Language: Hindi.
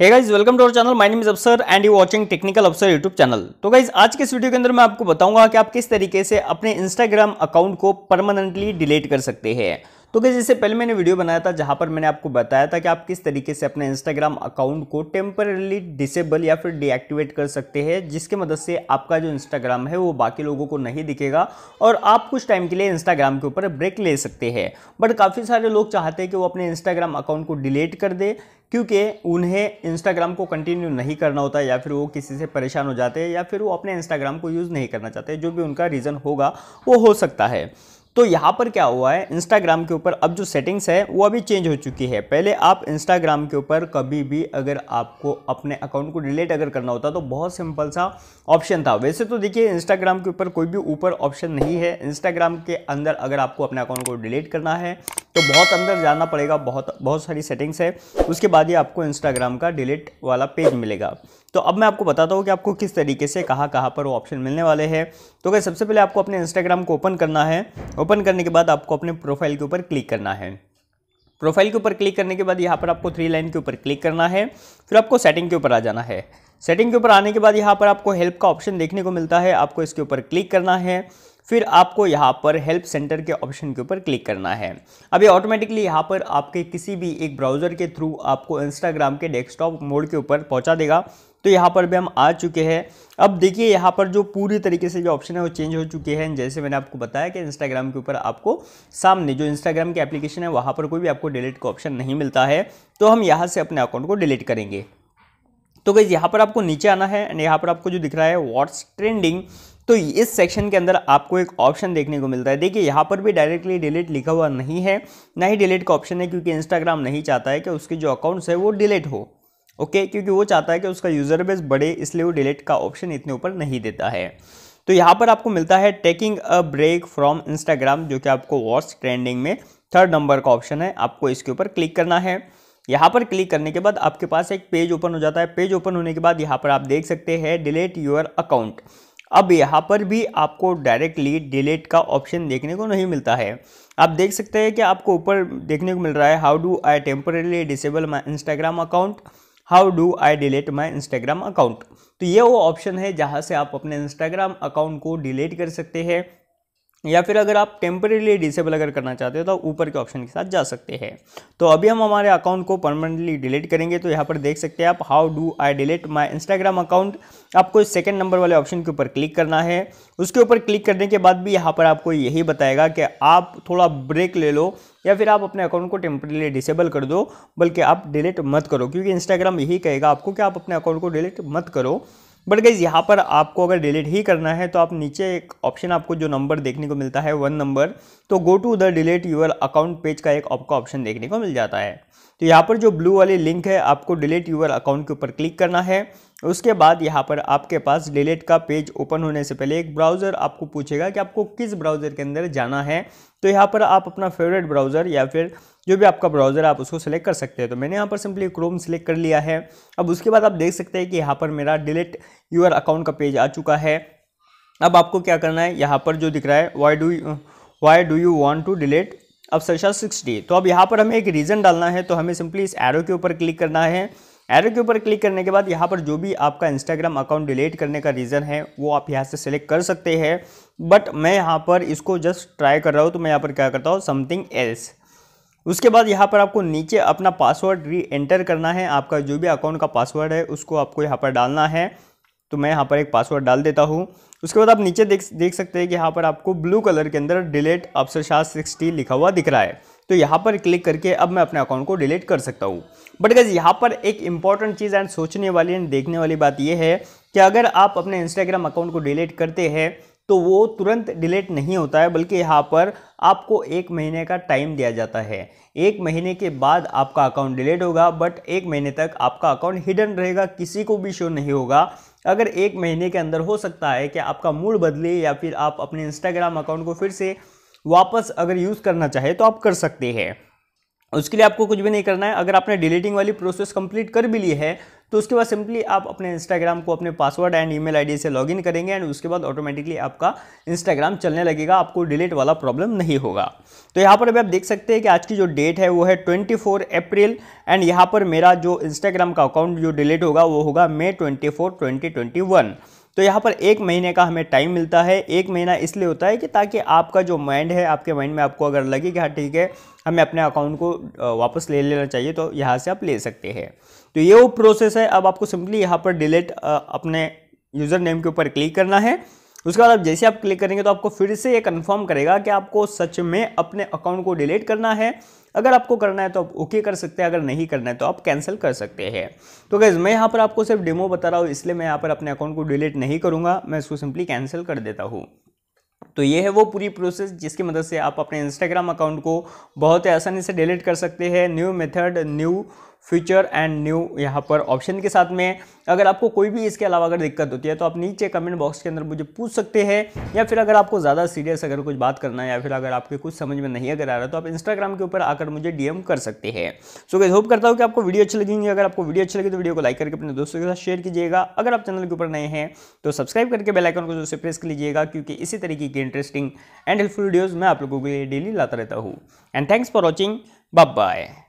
hey guys welcome to our channel my name is Afsar and you watching technical Afsar YouTube channel तो गाइज आज के इस वीडियो के अंदर मैं आपको बताऊंगा कि आप किस तरीके से अपने इंस्टाग्राम अकाउंट को परमानेंटली डिलीट कर सकते हैं तो कैसे इससे पहले मैंने वीडियो बनाया था जहाँ पर मैंने आपको बताया था कि आप किस तरीके से अपने इंस्टाग्राम अकाउंट को टेम्परली डिसेबल या फिर डीएक्टिवेट कर सकते हैं जिसके मदद से आपका जो इंस्टाग्राम है वो बाकी लोगों को नहीं दिखेगा और आप कुछ टाइम के लिए इंस्टाग्राम के ऊपर ब्रेक ले सकते हैं बट काफ़ी सारे लोग चाहते हैं कि वो अपने इंस्टाग्राम अकाउंट को डिलीट कर दे क्योंकि उन्हें इंस्टाग्राम को कंटिन्यू नहीं करना होता या फिर वो किसी से परेशान हो जाते हैं या फिर वो अपने इंस्टाग्राम को यूज़ नहीं करना चाहते जो भी उनका रीज़न होगा वो हो सकता है तो यहाँ पर क्या हुआ है इंस्टाग्राम के ऊपर अब जो सेटिंग्स है वो अभी चेंज हो चुकी है पहले आप इंस्टाग्राम के ऊपर कभी भी अगर आपको अपने अकाउंट को डिलीट अगर करना होता तो बहुत सिंपल सा ऑप्शन था वैसे तो देखिए इंस्टाग्राम के ऊपर कोई भी ऊपर ऑप्शन नहीं है इंस्टाग्राम के अंदर अगर आपको अपने अकाउंट को डिलीट करना है तो बहुत अंदर जाना पड़ेगा बहुत बहुत सारी सेटिंग्स है उसके बाद ही आपको इंस्टाग्राम का डिलीट वाला पेज मिलेगा तो अब मैं आपको बताता हूँ कि आपको किस तरीके से कहाँ कहाँ पर वो ऑप्शन मिलने वाले हैं तो अगर सबसे पहले आपको अपने इंस्टाग्राम को ओपन करना है ओपन करने के बाद आपको अपने प्रोफाइल के ऊपर क्लिक करना है प्रोफाइल के ऊपर क्लिक करने के बाद यहाँ पर आपको थ्री लाइन के ऊपर क्लिक करना है फिर आपको सेटिंग के ऊपर आ जाना है सेटिंग के ऊपर आने के बाद यहाँ पर आपको हेल्प का ऑप्शन देखने को मिलता है आपको इसके ऊपर क्लिक करना है फिर आपको यहाँ पर हेल्प सेंटर के ऑप्शन के ऊपर क्लिक करना है अब ये ऑटोमेटिकली यहाँ पर आपके किसी भी एक ब्राउज़र के थ्रू आपको इंस्टाग्राम के डेस्कटॉप मोड के ऊपर पहुँचा देगा तो यहाँ पर भी हम आ चुके हैं अब देखिए यहाँ पर जो पूरी तरीके से जो ऑप्शन है वो चेंज हो चुके हैं जैसे मैंने आपको बताया कि इंस्टाग्राम के ऊपर आपको सामने जो इंस्टाग्राम की एप्लीकेशन है वहाँ पर कोई भी आपको डिलीट का ऑप्शन नहीं मिलता है तो हम यहाँ से अपने अकाउंट को डिलीट करेंगे तो गई यहाँ पर आपको नीचे आना है एंड यहाँ पर आपको जो दिख रहा है व्हाट्स ट्रेंडिंग तो इस सेक्शन के अंदर आपको एक ऑप्शन देखने को मिलता है देखिए यहाँ पर भी डायरेक्टली डिलीट लिखा हुआ नहीं है ना ही डिलीट का ऑप्शन है क्योंकि इंस्टाग्राम नहीं चाहता है कि उसके जो अकाउंट्स है वो डिलीट हो ओके क्योंकि वो चाहता है कि उसका यूज़र बेस बढ़े इसलिए वो डिलीट का ऑप्शन इतने ऊपर नहीं देता है तो यहाँ पर आपको मिलता है taking a break from Instagram जो कि आपको वॉट्स ट्रेंडिंग में थर्ड नंबर का ऑप्शन है आपको इसके ऊपर क्लिक करना है यहाँ पर क्लिक करने के बाद आपके पास एक पेज ओपन हो जाता है पेज ओपन होने के बाद यहाँ पर आप देख सकते हैं डिलीट योर अकाउंट अब यहाँ पर भी आपको डायरेक्टली डिलीट का ऑप्शन देखने को नहीं मिलता है आप देख सकते हैं कि आपको ऊपर देखने को मिल रहा है how do I temporarily disable my Instagram account how do I delete my Instagram account तो ये वो ऑप्शन है जहाँ से आप अपने इंस्टाग्राम अकाउंट को डिलीट कर सकते हैं या फिर अगर आप टेम्परेली डिसेबल अगर करना चाहते हो तो ऊपर के ऑप्शन के साथ जा सकते हैं तो अभी हम हमारे अकाउंट को परमानेंटली डिलीट करेंगे तो यहाँ पर देख सकते हैं आप how do I delete my Instagram account आपको सेकंड नंबर वाले ऑप्शन के ऊपर क्लिक करना है उसके ऊपर क्लिक करने के बाद भी यहाँ पर आपको यही बताएगा कि आप थोड़ा ब्रेक ले लो या फिर आप अपने अकाउंट को टेम्परेली डिसेबल कर दो बल्कि आप डिलीट मत करो क्योंकि इंस्टाग्राम यही कहेगा आपको कि आप अपने अकाउंट को डिलीट मत करो बट गाइज़ यहाँ पर आपको अगर डिलीट ही करना है तो आप नीचे एक ऑप्शन आपको जो नंबर देखने को मिलता है वन नंबर तो go to the delete your account page का एक आपका ऑप्शन देखने को मिल जाता है तो यहाँ पर जो ब्लू वाली लिंक है आपको डिलीट यूअर अकाउंट के ऊपर क्लिक करना है उसके बाद यहाँ पर आपके पास डिलीट का पेज ओपन होने से पहले एक ब्राउज़र आपको पूछेगा कि आपको किस ब्राउज़र के अंदर जाना है तो यहाँ पर आप अपना फेवरेट ब्राउज़र या फिर जो भी आपका ब्राउज़र आप उसको सेलेक्ट कर सकते हैं तो मैंने यहाँ पर सिंपली क्रोम सेलेक्ट कर लिया है अब उसके बाद आप देख सकते हैं कि यहाँ पर मेरा डिलीट यूअर अकाउंट का पेज आ चुका है अब आपको क्या करना है यहाँ पर जो दिख रहा है why do why do you want to delete अब सरसा सिक्स डी तो अब यहाँ पर हमें एक रीज़न डालना है तो हमें सिंपली इस एरो के ऊपर क्लिक करना है एरो के ऊपर क्लिक करने के बाद यहाँ पर जो भी आपका इंस्टाग्राम अकाउंट डिलीट करने का रीज़न है वो आप यहाँ से सेलेक्ट कर सकते हैं बट मैं यहाँ पर इसको जस्ट ट्राई कर रहा हूँ तो मैं यहाँ पर क्या करता हूँ समथिंग एल्स उसके बाद यहाँ पर आपको नीचे अपना पासवर्ड री एंटर करना है आपका जो भी अकाउंट का पासवर्ड है उसको आपको यहाँ पर डालना है तो मैं यहाँ पर एक पासवर्ड डाल देता हूँ उसके बाद आप नीचे देख देख सकते हैं कि यहाँ पर आपको ब्लू कलर के अंदर डिलीट शाह सिक्सटी लिखा हुआ दिख रहा है तो यहाँ पर क्लिक करके अब मैं अपने अकाउंट को डिलीट कर सकता हूँ बट गज यहाँ पर एक इंपॉर्टेंट चीज़ एंड सोचने वाली एंड देखने वाली बात यह है कि अगर आप अपने इंस्टाग्राम अकाउंट को डिलीट करते हैं तो वो तुरंत डिलीट नहीं होता है बल्कि यहाँ पर आपको एक महीने का टाइम दिया जाता है एक महीने के बाद आपका अकाउंट डिलीट होगा बट एक महीने तक आपका अकाउंट हिडन रहेगा किसी को भी शो नहीं होगा अगर एक महीने के अंदर हो सकता है कि आपका मूड बदले या फिर आप अपने इंस्टाग्राम अकाउंट को फिर से वापस अगर यूज़ करना चाहे तो आप कर सकते हैं उसके लिए आपको कुछ भी नहीं करना है अगर आपने डिलीटिंग वाली प्रोसेस कंप्लीट कर भी ली है तो उसके बाद सिंपली आप अपने इंस्टाग्राम को अपने पासवर्ड एंड ईमेल आईडी से लॉगिन करेंगे एंड उसके बाद ऑटोमेटिकली आपका इंस्टाग्राम चलने लगेगा आपको डिलीट वाला प्रॉब्लम नहीं होगा तो यहाँ पर अभी आप देख सकते हैं कि आज की जो डेट है वो है ट्वेंटी अप्रैल एंड यहाँ पर मेरा जो इंस्टाग्राम का अकाउंट जो डिलीट होगा वो होगा मे ट्वेंटी फोर तो यहाँ पर एक महीने का हमें टाइम मिलता है एक महीना इसलिए होता है कि ताकि आपका जो माइंड है आपके माइंड में आपको अगर लगे कि हाँ ठीक है हमें अपने अकाउंट को वापस ले लेना चाहिए तो यहाँ से आप ले सकते हैं तो ये वो प्रोसेस है अब आपको सिंपली यहाँ पर डिलीट अपने यूज़र नेम के ऊपर क्लिक करना है उसके बाद आप जैसे आप क्लिक करेंगे तो आपको फिर से ये कन्फर्म करेगा कि आपको सच में अपने अकाउंट को डिलीट करना है अगर आपको करना है तो आप ओके कर सकते हैं अगर नहीं करना है तो आप कैंसिल कर सकते हैं तो गैज़ मैं यहाँ पर आपको सिर्फ डेमो बता रहा हूँ इसलिए मैं यहाँ पर अपने अकाउंट को डिलीट नहीं करूँगा मैं इसको सिंपली कैंसिल कर देता हूँ तो ये है वो पूरी प्रोसेस जिसकी मदद से आप अपने इंस्टाग्राम अकाउंट को बहुत ही आसानी से डिलीट कर सकते हैं new method new future and new यहाँ पर ऑप्शन के साथ में अगर आपको कोई भी इसके अलावा अगर दिक्कत होती है तो आप नीचे कमेंट बॉक्स के अंदर मुझे पूछ सकते हैं या फिर अगर आपको ज़्यादा सीरियस अगर कुछ बात करना है या फिर अगर आपके कुछ समझ में नहीं अगर आ रहा तो आप इंस्टाग्राम के ऊपर आकर मुझे डीएम कर सकते हैं सो गई होप करता हूँ कि आपको वीडियो अच्छी लगेंगी अगर आपको वीडियो अच्छी लगी तो वीडियो को लाइक करके अपने दोस्तों के साथ शेयर कीजिएगा अगर आप चैनल के ऊपर नए हैं तो सब्सक्राइब करके बेलाइकन को से प्रेस कर लीजिएगा क्योंकि इसी तरीके की इंटरेस्टिंग एंड हेल्पफुल वीडियोज़ मैं आप लोगों के लिए डेली लाता रहता हूँ and thanks for watching bye